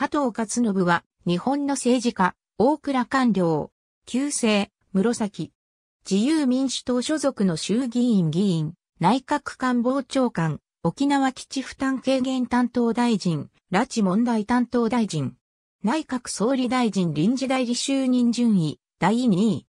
加藤勝信は、日本の政治家、大倉官僚、旧姓、室崎。自由民主党所属の衆議院議員、内閣官房長官、沖縄基地負担軽減担当大臣、拉致問題担当大臣、内閣総理大臣臨時代理就任順位、第2位。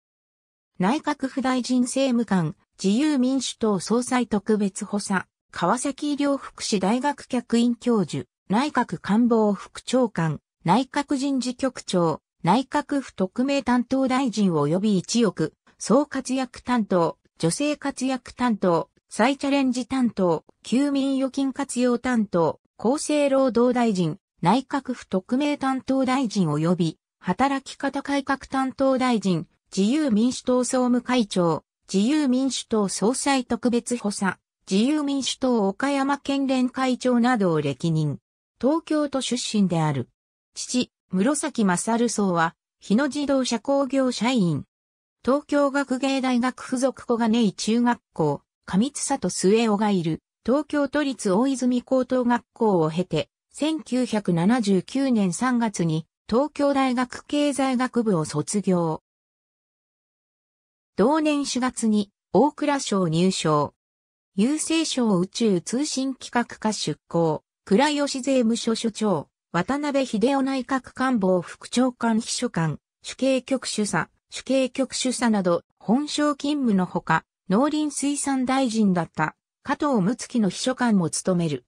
内閣府大臣政務官、自由民主党総裁特別補佐、川崎医療福祉大学客員教授。内閣官房副長官、内閣人事局長、内閣府特命担当大臣及び1億、総活躍担当、女性活躍担当、再チャレンジ担当、休眠預金活用担当、厚生労働大臣、内閣府特命担当大臣及び、働き方改革担当大臣、自由民主党総務会長、自由民主党総裁特別補佐、自由民主党岡山県連会長などを歴任。東京都出身である。父、室崎勝荘は、日野自動車工業社員。東京学芸大学附属小金井中学校、上津里末尾がいる、東京都立大泉高等学校を経て、1979年3月に東京大学経済学部を卒業。同年4月に大蔵省入省。郵政省宇宙通信企画課出向。倉吉税務署署長、渡辺秀夫内閣官房副長官秘書官、主計局主査、主計局主査など、本省勤務のほか、農林水産大臣だった加藤睦月の秘書官も務める。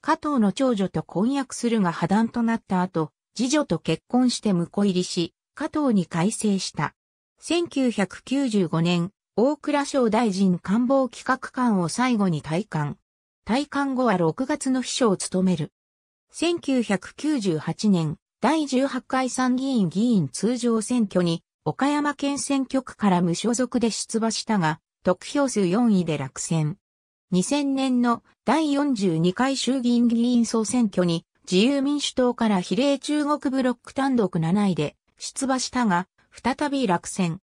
加藤の長女と婚約するが破談となった後、次女と結婚して婿入りし、加藤に改正した。1995年、大蔵省大臣官房企画官を最後に退官。退官後は6月の秘書を務める。1998年、第18回参議院議員通常選挙に、岡山県選挙区から無所属で出馬したが、得票数4位で落選。2000年の第42回衆議院議員総選挙に、自由民主党から比例中国ブロック単独7位で出馬したが、再び落選。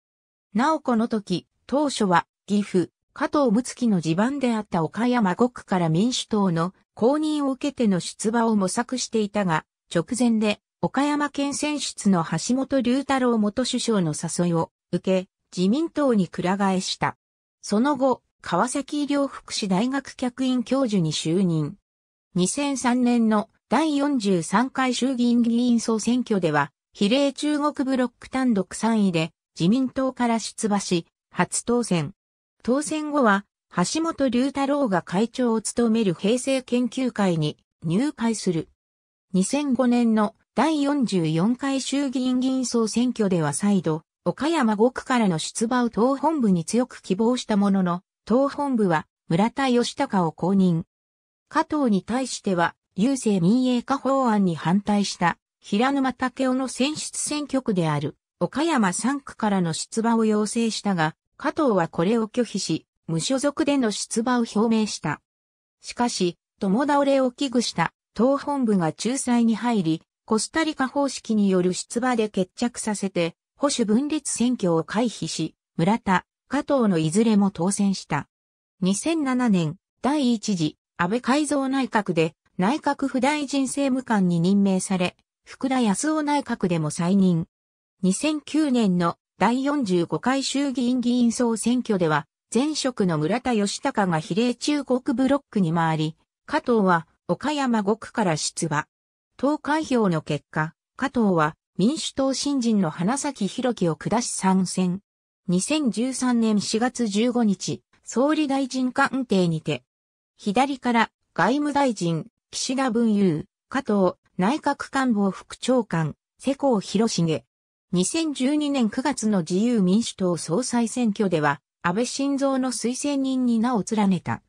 なおこの時、当初は岐阜、加藤睦月の地盤であった岡山5区から民主党の公認を受けての出馬を模索していたが、直前で岡山県選出の橋本龍太郎元首相の誘いを受け、自民党に倶替えした。その後、川崎医療福祉大学客員教授に就任。2003年の第43回衆議院議員総選挙では、比例中国ブロック単独3位で自民党から出馬し、初当選。当選後は、橋本龍太郎が会長を務める平成研究会に入会する。2005年の第44回衆議院議員総選挙では再度、岡山5区からの出馬を党本部に強く希望したものの、党本部は村田義孝を公認。加藤に対しては、郵政民営化法案に反対した平沼武雄の選出選挙区である岡山3区からの出馬を要請したが、加藤はこれを拒否し、無所属での出馬を表明した。しかし、共倒れを危惧した党本部が仲裁に入り、コスタリカ方式による出馬で決着させて、保守分裂選挙を回避し、村田、加藤のいずれも当選した。2007年、第一次、安倍改造内閣で、内閣府大臣政務官に任命され、福田康夫内閣でも再任。2009年の第45回衆議院議員総選挙では、前職の村田義孝が比例中国ブロックに回り、加藤は岡山5区から出馬。投開票の結果、加藤は民主党新人の花咲博樹を下し参戦。2013年4月15日、総理大臣官邸にて、左から外務大臣、岸田文雄、加藤、内閣官房副長官、世耕弘重、2012年9月の自由民主党総裁選挙では、安倍晋三の推薦人に名を連ねた。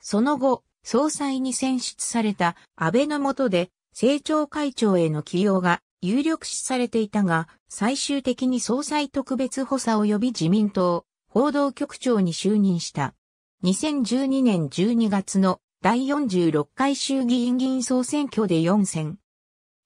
その後、総裁に選出された安倍の下で、政調会長への起用が有力視されていたが、最終的に総裁特別補佐及び自民党報道局長に就任した。2012年12月の第46回衆議院議員総選挙で4選。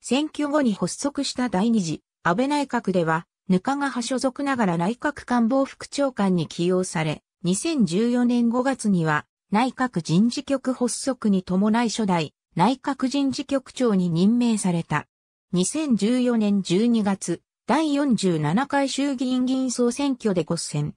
選挙後に発足した第2次安倍内閣では、ぬかが派所属ながら内閣官房副長官に起用され、2014年5月には内閣人事局発足に伴い初代内閣人事局長に任命された。2014年12月、第47回衆議院議員総選挙で合選。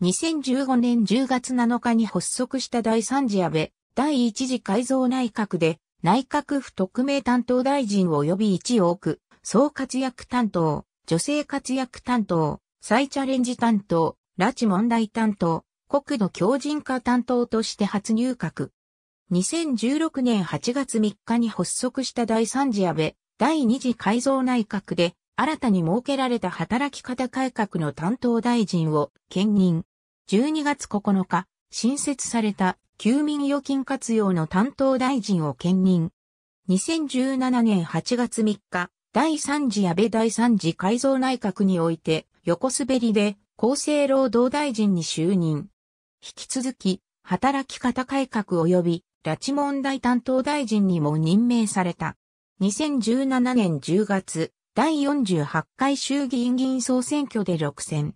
2015年10月7日に発足した第3次安倍第1次改造内閣で内閣府特命担当大臣及び1億、く総活躍担当、女性活躍担当、再チャレンジ担当、拉致問題担当、国土強靭化担当として初入閣。2016年8月3日に発足した第3次安倍、第2次改造内閣で、新たに設けられた働き方改革の担当大臣を兼任。12月9日、新設された休眠預金活用の担当大臣を兼任。2017年8月3日、第3次安倍第3次改造内閣において、横滑りで厚生労働大臣に就任。引き続き、働き方改革及び拉致問題担当大臣にも任命された。2017年10月、第48回衆議院議員総選挙で6選。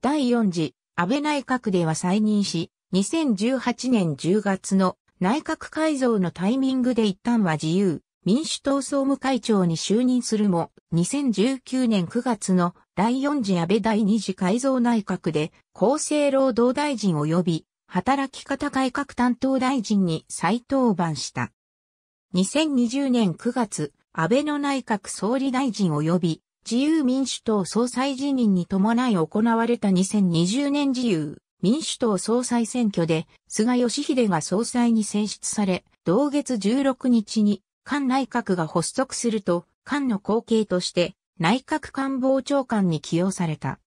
第4次安倍内閣では再任し、2018年10月の内閣改造のタイミングで一旦は自由、民主党総務会長に就任するも、2019年9月の第4次安倍第2次改造内閣で厚生労働大臣及び働き方改革担当大臣に再登板した。2020年9月、安倍の内閣総理大臣及び自由民主党総裁辞任に伴い行われた2020年自由民主党総裁選挙で菅義偉が総裁に選出され、同月16日に菅内閣が発足すると、菅の後継として、内閣官房長官に起用された。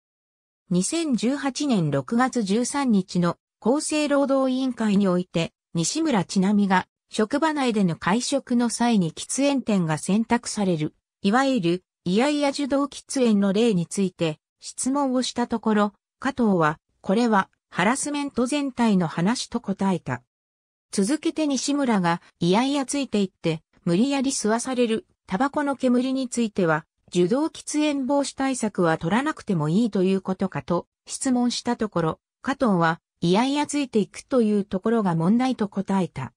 2018年6月13日の厚生労働委員会において、西村ち奈美が職場内での会食の際に喫煙店が選択される、いわゆる、いやいや受動喫煙の例について質問をしたところ、加藤は、これはハラスメント全体の話と答えた。続けて西村が、いやいやついていって、無理やり吸わされるタバコの煙については、受動喫煙防止対策は取らなくてもいいということかと質問したところ、加藤は、いやいやついていくというところが問題と答えた。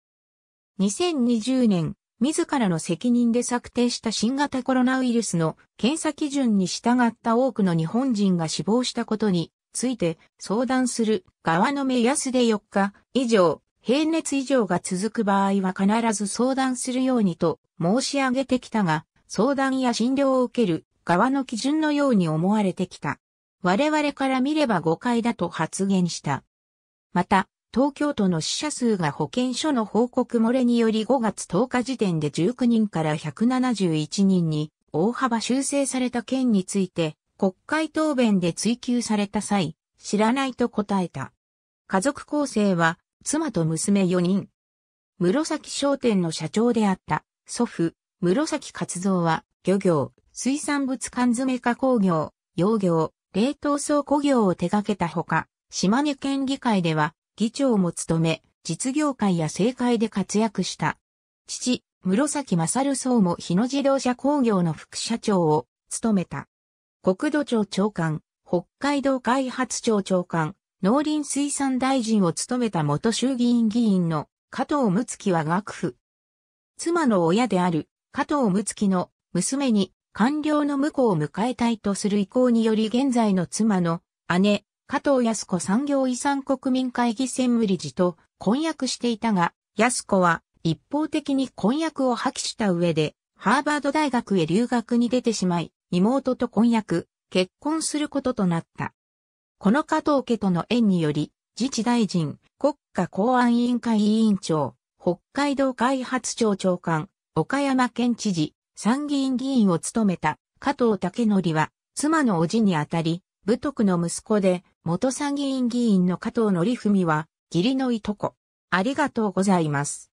2020年、自らの責任で策定した新型コロナウイルスの検査基準に従った多くの日本人が死亡したことについて相談する側の目安で4日以上平熱以上が続く場合は必ず相談するようにと申し上げてきたが、相談や診療を受ける側の基準のように思われてきた。我々から見れば誤解だと発言した。また、東京都の死者数が保健所の報告漏れにより5月10日時点で19人から171人に大幅修正された件について国会答弁で追及された際、知らないと答えた。家族構成は妻と娘4人。室崎商店の社長であった祖父、室崎勝造は漁業、水産物缶詰加工業、養業、冷凍倉庫業を手掛けたほか、島根県議会では議長も務め、実業界や政界で活躍した。父、室崎勝総も日野自動車工業の副社長を務めた。国土庁長官、北海道開発庁長官、農林水産大臣を務めた元衆議院議員の加藤睦月は学府。妻の親である加藤睦月の娘に官僚の婿を迎えたいとする意向により現在の妻の姉、加藤安子産業遺産国民会議専務理事と婚約していたが、安子は一方的に婚約を破棄した上で、ハーバード大学へ留学に出てしまい、妹と婚約、結婚することとなった。この加藤家との縁により、自治大臣、国家公安委員会委員長、北海道開発庁長官、岡山県知事、参議院議員を務めた加藤武則は、妻の叔父にあたり、武徳の息子で、元参議院議員の加藤則文は、義理のいとこ。ありがとうございます。